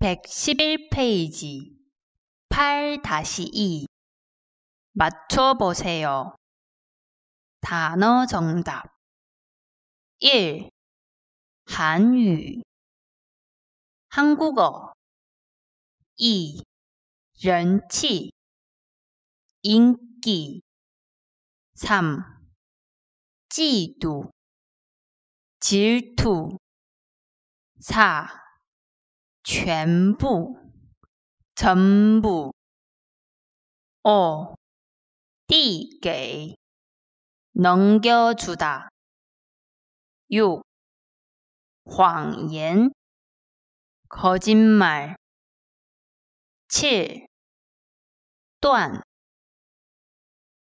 111페이지 8-2 맞춰보세요. 단어 정답 1. 한유 한국어 2. 런치 인기 3. 지도 질투 4. 全部 전부 哦递给 어. 넘겨주다 6谎言 거짓말 7断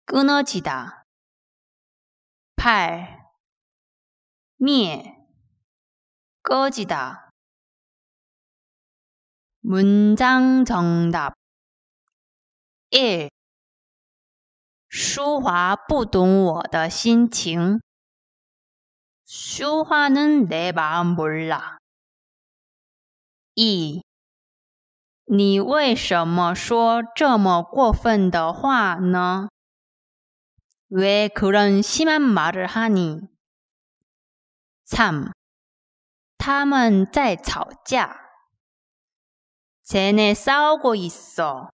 끊어지다 8灭 꺼지다 文章中的。1淑华不懂我的心情。舒화는내마음몰 라。 二，你为什么说这么过分的话呢？왜그런심한말을하 니？ 三，他们在吵架。 쟤네 싸우고 있어.